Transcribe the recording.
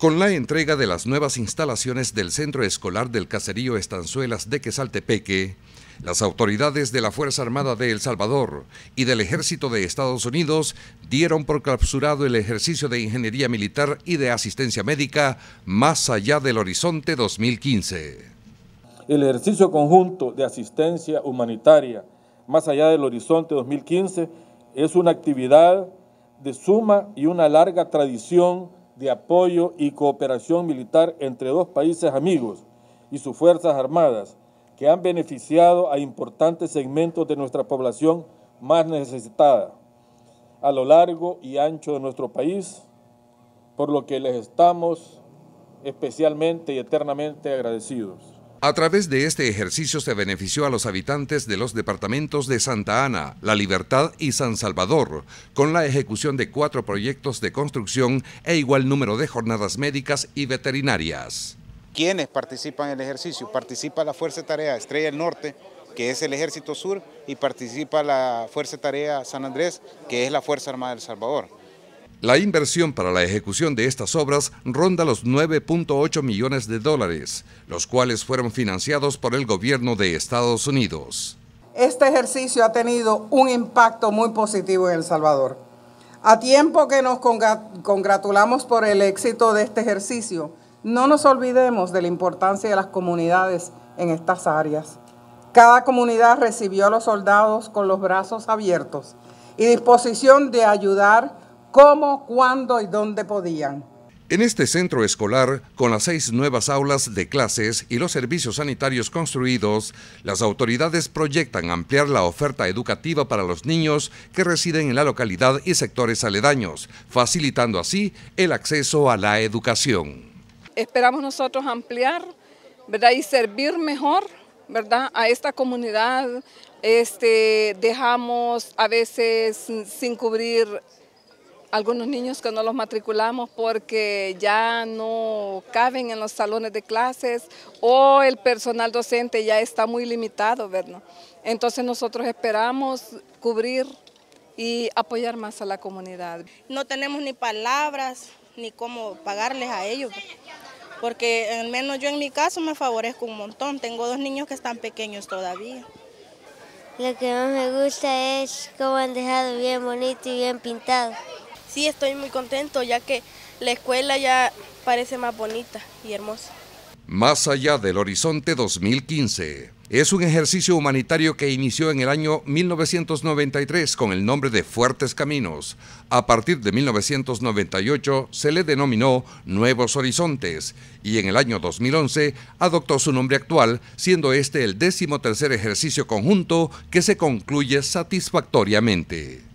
Con la entrega de las nuevas instalaciones del Centro Escolar del Caserío Estanzuelas de Quesaltepeque, las autoridades de la Fuerza Armada de El Salvador y del Ejército de Estados Unidos dieron por clausurado el ejercicio de ingeniería militar y de asistencia médica más allá del horizonte 2015. El ejercicio conjunto de asistencia humanitaria más allá del horizonte 2015 es una actividad de suma y una larga tradición de apoyo y cooperación militar entre dos países amigos y sus Fuerzas Armadas, que han beneficiado a importantes segmentos de nuestra población más necesitada a lo largo y ancho de nuestro país, por lo que les estamos especialmente y eternamente agradecidos. A través de este ejercicio se benefició a los habitantes de los departamentos de Santa Ana, La Libertad y San Salvador, con la ejecución de cuatro proyectos de construcción e igual número de jornadas médicas y veterinarias. ¿Quiénes participan en el ejercicio? Participa la Fuerza Tarea Estrella del Norte, que es el Ejército Sur, y participa la Fuerza Tarea San Andrés, que es la Fuerza Armada del Salvador. La inversión para la ejecución de estas obras ronda los 9.8 millones de dólares, los cuales fueron financiados por el gobierno de Estados Unidos. Este ejercicio ha tenido un impacto muy positivo en El Salvador. A tiempo que nos congratulamos por el éxito de este ejercicio, no nos olvidemos de la importancia de las comunidades en estas áreas. Cada comunidad recibió a los soldados con los brazos abiertos y disposición de ayudar cómo, cuándo y dónde podían. En este centro escolar, con las seis nuevas aulas de clases y los servicios sanitarios construidos, las autoridades proyectan ampliar la oferta educativa para los niños que residen en la localidad y sectores aledaños, facilitando así el acceso a la educación. Esperamos nosotros ampliar ¿verdad? y servir mejor ¿verdad? a esta comunidad. Este, dejamos a veces sin cubrir algunos niños que no los matriculamos porque ya no caben en los salones de clases o el personal docente ya está muy limitado, Entonces nosotros esperamos cubrir y apoyar más a la comunidad. No tenemos ni palabras ni cómo pagarles a ellos, porque al menos yo en mi caso me favorezco un montón, tengo dos niños que están pequeños todavía. Lo que más me gusta es cómo han dejado bien bonito y bien pintado sí estoy muy contento ya que la escuela ya parece más bonita y hermosa. Más allá del horizonte 2015. Es un ejercicio humanitario que inició en el año 1993 con el nombre de Fuertes Caminos. A partir de 1998 se le denominó Nuevos Horizontes y en el año 2011 adoptó su nombre actual, siendo este el décimo tercer ejercicio conjunto que se concluye satisfactoriamente.